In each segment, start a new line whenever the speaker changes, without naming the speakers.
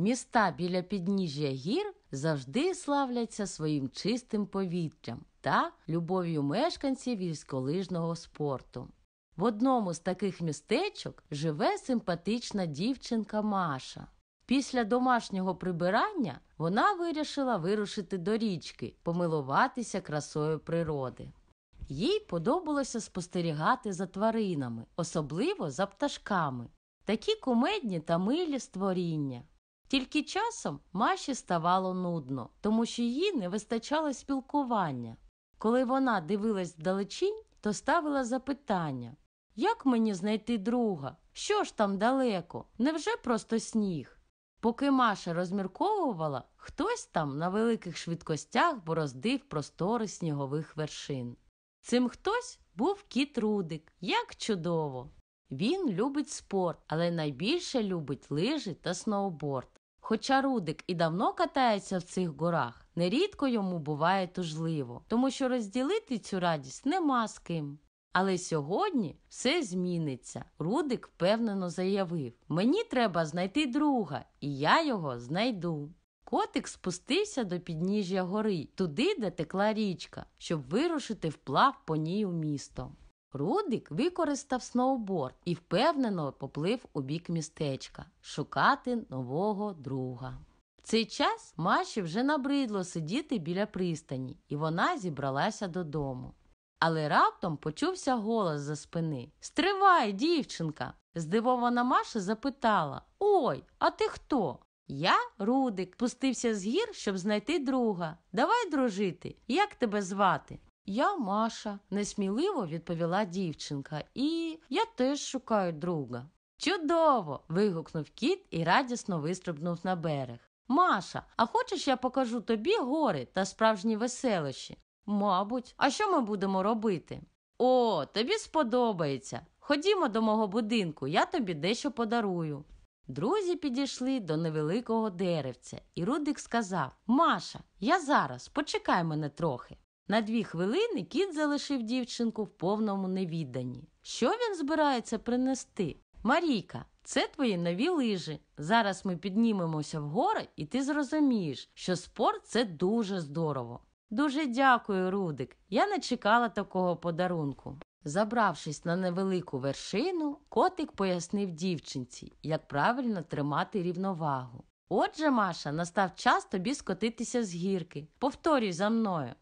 Міста біля підніжжя гір завжди славляться своїм чистим повітрям та любов'ю мешканців військолижного спорту. В одному з таких містечок живе симпатична дівчинка Маша. Після домашнього прибирання вона вирішила вирушити до річки, помилуватися красою природи. Їй подобалося спостерігати за тваринами, особливо за пташками, такі кумедні та милі створіння. Тільки часом Маші ставало нудно, тому що їй не вистачало спілкування. Коли вона дивилась вдалечінь, то ставила запитання як мені знайти друга? Що ж там далеко? Невже просто сніг? Поки Маша розмірковувала, хтось там на великих швидкостях бороздив простори снігових вершин. Цим хтось був кіт Рудик, як чудово! Він любить спорт, але найбільше любить лижі та сноуборд. Хоча Рудик і давно катається в цих горах, нерідко йому буває тужливо, тому що розділити цю радість нема з ким. Але сьогодні все зміниться. Рудик впевнено заявив: Мені треба знайти друга, і я його знайду. Котик спустився до підніжжя гори, туди, де текла річка, щоб вирушити вплав по ній у місто. Рудик використав сноуборд і впевнено поплив у бік містечка шукати нового друга. В цей час Маші вже набридло сидіти біля пристані, і вона зібралася додому. Але раптом почувся голос за спини Стривай, дівчинка! Здивована Маша запитала Ой, а ти хто? Я, Рудик, пустився з гір, щоб знайти друга. Давай дружити. Як тебе звати? Я Маша, несміливо відповіла дівчинка, і я теж шукаю друга. Чудово! вигукнув кіт і радісно вистрибнув на берег. Маша, а хочеш я покажу тобі гори та справжні веселощі? Мабуть, а що ми будемо робити? О, тобі сподобається. Ходімо до мого будинку, я тобі дещо подарую. Друзі підійшли до невеликого деревця, і Рудик сказав Маша, я зараз, почекай мене трохи. На дві хвилини кіт залишив дівчинку в повному невіданні. Що він збирається принести? Марійка, це твої нові лижі. Зараз ми піднімемося вгору, і ти зрозумієш, що спорт це дуже здорово. Дуже дякую, Рудик. Я не чекала такого подарунку. Забравшись на невелику вершину, котик пояснив дівчинці, як правильно тримати рівновагу. Отже, Маша, настав час тобі скотитися з гірки. Повторюй за мною.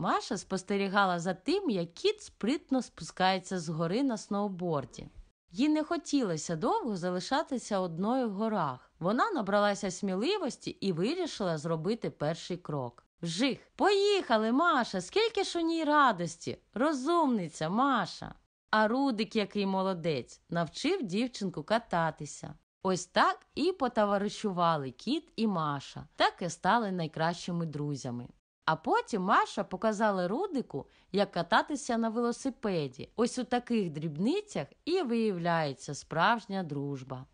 Маша спостерігала за тим, як кіт спритно спускається з гори на сноуборді. Їй не хотілося довго залишатися одною в горах. Вона набралася сміливості і вирішила зробити перший крок. Вжих, поїхали, Маша, скільки ж у ній радості! Розумниця, Маша! А Рудик, який молодець, навчив дівчинку кататися. Ось так і потоваришували кіт і Маша, так і стали найкращими друзями. А потім Маша показала Рудику, як кататися на велосипеді. Ось у таких дрібницях і виявляється справжня дружба.